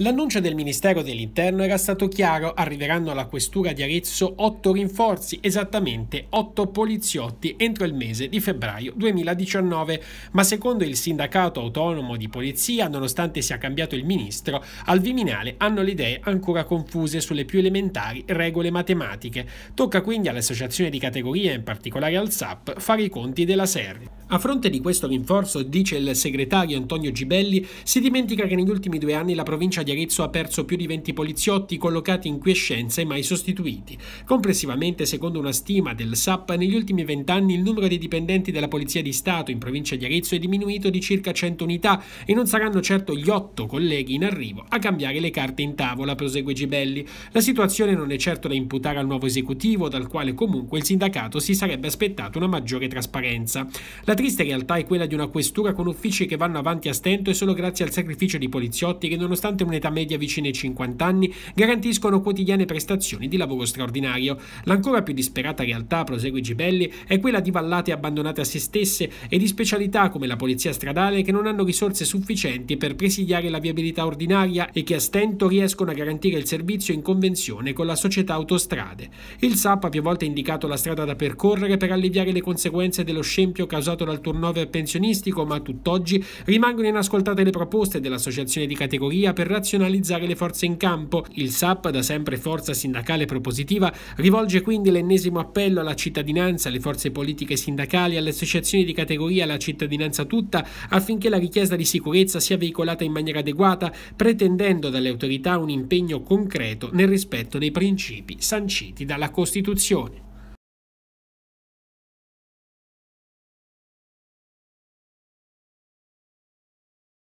L'annuncio del Ministero dell'Interno era stato chiaro, arriveranno alla Questura di Arezzo otto rinforzi, esattamente otto poliziotti entro il mese di febbraio 2019, ma secondo il sindacato autonomo di polizia, nonostante sia cambiato il ministro, al Viminale hanno le idee ancora confuse sulle più elementari regole matematiche. Tocca quindi all'associazione di categoria, in particolare al SAP, fare i conti della serie. A fronte di questo rinforzo, dice il segretario Antonio Gibelli, si dimentica che negli ultimi due anni la provincia di Arezzo ha perso più di 20 poliziotti collocati in quiescenza e mai sostituiti. Complessivamente, secondo una stima del SAP, negli ultimi vent'anni il numero dei dipendenti della Polizia di Stato in provincia di Arezzo è diminuito di circa 100 unità e non saranno certo gli otto colleghi in arrivo a cambiare le carte in tavola, prosegue Gibelli. La situazione non è certo da imputare al nuovo esecutivo, dal quale comunque il sindacato si sarebbe aspettato una maggiore trasparenza. La triste realtà è quella di una questura con uffici che vanno avanti a stento e solo grazie al sacrificio di poliziotti che nonostante un'età media vicina ai 50 anni garantiscono quotidiane prestazioni di lavoro straordinario. L'ancora più disperata realtà, prosegue Gibelli, è quella di vallate abbandonate a se stesse e di specialità come la polizia stradale che non hanno risorse sufficienti per presidiare la viabilità ordinaria e che a stento riescono a garantire il servizio in convenzione con la società autostrade. Il SAP ha più volte indicato la strada da percorrere per alleviare le conseguenze dello scempio causato dal turnover pensionistico, ma tutt'oggi rimangono inascoltate le proposte dell'associazione di categoria per razionalizzare le forze in campo. Il SAP, da sempre forza sindacale propositiva, rivolge quindi l'ennesimo appello alla cittadinanza, alle forze politiche sindacali, alle associazioni di categoria, alla cittadinanza tutta, affinché la richiesta di sicurezza sia veicolata in maniera adeguata, pretendendo dalle autorità un impegno concreto nel rispetto dei principi sanciti dalla Costituzione.